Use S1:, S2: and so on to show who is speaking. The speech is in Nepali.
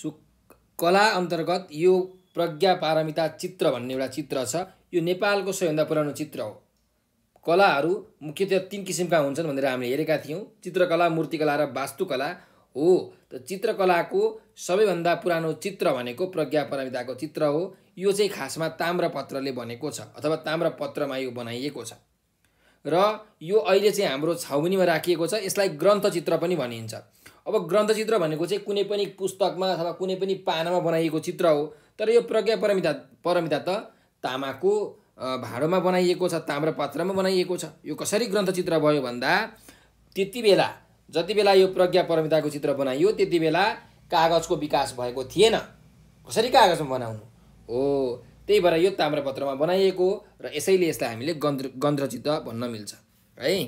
S1: सो कला अन्तर्गत यो प्रज्ञा पारमिता चित्र भन्ने एउटा चित्र छ यो नेपालको सबैभन्दा पुरानो चित्र हो कलाहरू मुख्यतया तिन किसिमका हुन्छन् भनेर हामीले हेरेका थियौँ चित्रकला मूर्तिकला र वास्तुकला हो त चित्रकलाको सबैभन्दा पुरानो चित्र भनेको प्रज्ञा पारमिताको चित्र हो यो चाहिँ खासमा ताम्रपत्रले बनेको छ अथवा ताम्रपत्रमा यो बनाइएको छ र यो अहिले चाहिँ हाम्रो छाउनीमा राखिएको छ यसलाई ग्रन्थचित्र पनि भनिन्छ अब ग्रन्थचित्र भनेको चाहिँ कुनै पनि पुस्तकमा अथवा कुनै पनि पानामा बनाइएको चित्र हो तर यो प्रज्ञा परमिता परमिता त तामाको भाँडोमा बनाइएको छ ताम्रपात्रमा बनाइएको छ यो कसरी ग्रन्थचित्र भयो भन्दा त्यति बेला जति बेला यो प्रज्ञा परमिताको चित्र बनाइयो त्यति बेला कागजको विकास भएको थिएन कसरी कागजमा बनाउनु हो त्यही भएर यो ताम्रपत्रमा बनाइएको र यसैले यसलाई हामीले गन्ध गन्ध्रचित्र भन्न मिल्छ है